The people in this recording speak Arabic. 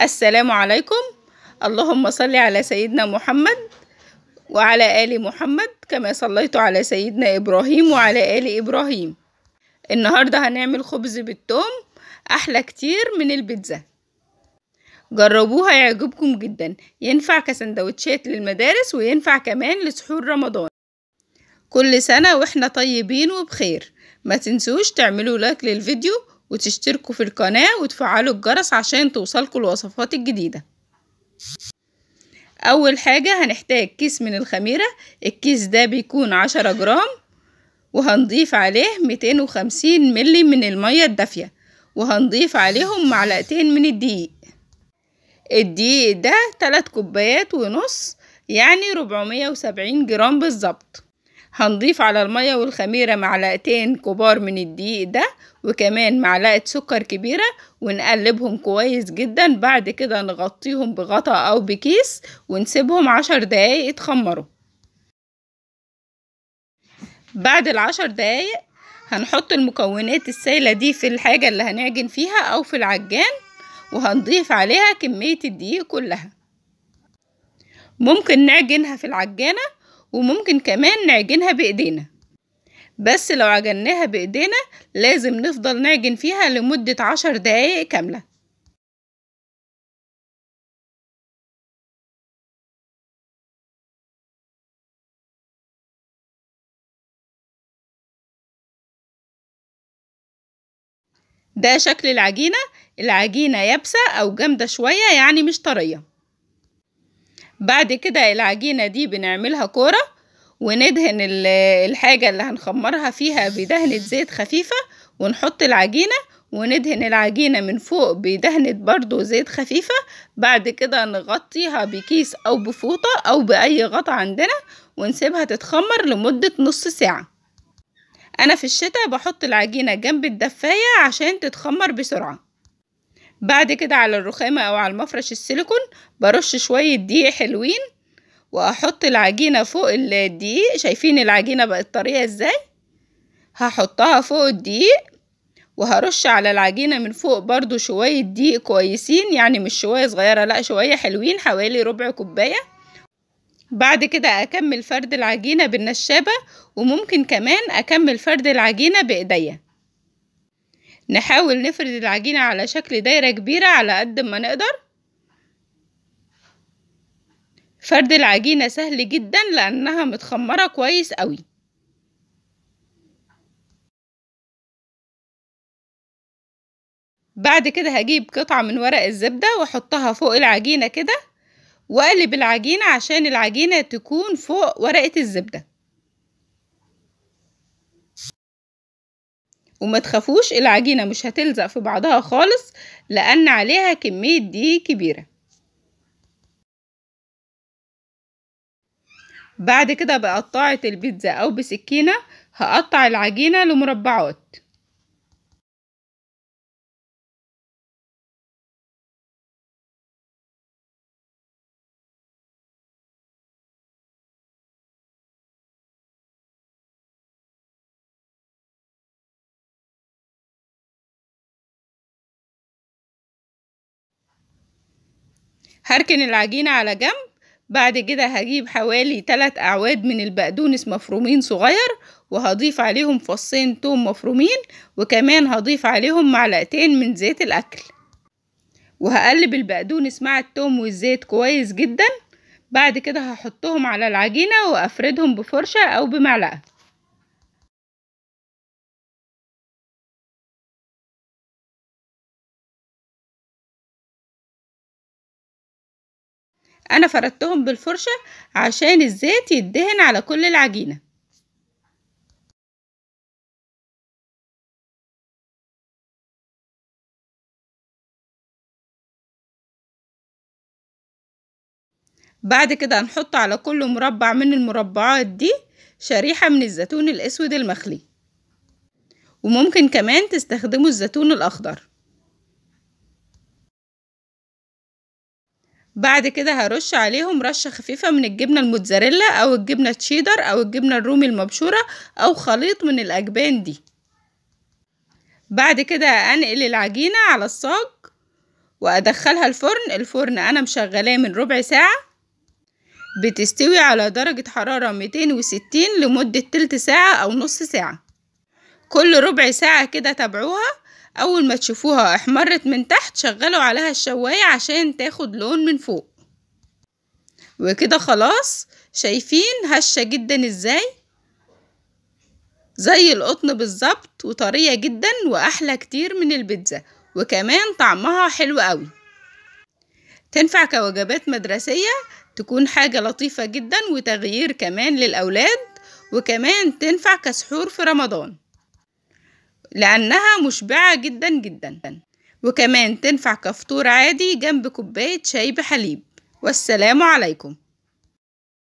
السلام عليكم اللهم صل على سيدنا محمد وعلى آل محمد كما صليت على سيدنا إبراهيم وعلى آل إبراهيم النهاردة هنعمل خبز بالتوم أحلى كتير من البيتزا جربوها يعجبكم جدا ينفع كسندوتشات للمدارس وينفع كمان لسحور رمضان كل سنة وإحنا طيبين وبخير ما تنسوش تعملوا لايك للفيديو وتشتركوا في القناة وتفعلوا الجرس عشان توصلكوا الوصفات الجديدة أول حاجة هنحتاج كيس من الخميرة الكيس ده بيكون عشرة جرام وهنضيف عليه ميتين وخمسين ملي من المية الدافية وهنضيف عليهم معلقتين من الدقيق الدقيق ده تلات كوبايات ونص يعني ربعمية وسبعين جرام بالظبط هنضيف على المية والخميرة معلقتين كبار من الدقيق ده وكمان معلقة سكر كبيرة ونقلبهم كويس جدا بعد كده نغطيهم بغطا أو بكيس ونسيبهم عشر دقايق يتخمروا بعد العشر دقايق هنحط المكونات السائلة دي في الحاجة اللي هنعجن فيها أو في العجان وهنضيف عليها كمية الدقيق كلها ممكن نعجنها في العجانة وممكن كمان نعجنها بايدينا بس لو عجناها بايدينا لازم نفضل نعجن فيها لمدة عشر دقايق كاملة ده شكل العجينة العجينة يابسة أو جامدة شوية يعني مش طرية بعد كده العجينة دي بنعملها كورة وندهن الحاجة اللي هنخمرها فيها بدهنة زيت خفيفة ونحط العجينة وندهن العجينة من فوق بدهنة برضو زيت خفيفة بعد كده نغطيها بكيس أو بفوطة أو بأي غطا عندنا ونسيبها تتخمر لمدة نص ساعة أنا في الشتاء بحط العجينة جنب الدفاية عشان تتخمر بسرعة بعد كده على الرخامة أو على المفرش السيليكون برش شوية دقيق حلوين وأحط العجينة فوق الدقيق شايفين العجينة بقت طرية ازاي هحطها فوق الدقيق وهرش على العجينة من فوق برضو شوية دقيق كويسين يعني مش شوية صغيرة لا شوية حلوين حوالي ربع كوباية بعد كده أكمل فرد العجينة بالنشابة وممكن كمان أكمل فرد العجينة بإيديا نحاول نفرد العجينة على شكل دايرة كبيرة على قد ما نقدر فرد العجينة سهل جدا لأنها متخمرة كويس قوي بعد كده هجيب قطعة من ورق الزبدة واحطها فوق العجينة كده واقلب العجينة عشان العجينة تكون فوق ورقة الزبدة وما تخافوش العجينة مش هتلزق في بعضها خالص لأن عليها كمية دي كبيرة بعد كده بقطعة البيتزا أو بسكينة هقطع العجينة لمربعات هركن العجينة على جنب بعد كده هجيب حوالي 3 أعواد من البقدونس مفرومين صغير وهضيف عليهم فصين توم مفرومين وكمان هضيف عليهم معلقتين من زيت الأكل وهقلب البقدونس مع التوم والزيت كويس جدا بعد كده هحطهم على العجينة وأفردهم بفرشة أو بمعلقة أنا فردتهم بالفرشة عشان الزيت يدهن على كل العجينة بعد كده هنحط على كل مربع من المربعات دي شريحة من الزيتون الأسود المخلي وممكن كمان تستخدموا الزيتون الأخضر بعد كده هرش عليهم رشة خفيفة من الجبنة الموتزاريلا أو الجبنة تشيدر أو الجبنة الرومي المبشورة أو خليط من الأجبان دي بعد كده أنقل العجينة على الصاج وأدخلها الفرن الفرن أنا مشغلاه من ربع ساعة بتستوي على درجة حرارة 260 لمدة تلت ساعة أو نص ساعة كل ربع ساعة كده تابعوها اول ما تشوفوها احمرت من تحت شغلوا عليها الشواية عشان تاخد لون من فوق وكده خلاص شايفين هشة جدا ازاي زي القطن بالظبط وطرية جدا واحلى كتير من البيتزا وكمان طعمها حلو قوي تنفع كوجبات مدرسية تكون حاجة لطيفة جدا وتغيير كمان للأولاد وكمان تنفع كسحور في رمضان لأنها مشبعة جدا جدا وكمان تنفع كفطور عادي جنب كوباية شاي بحليب والسلام عليكم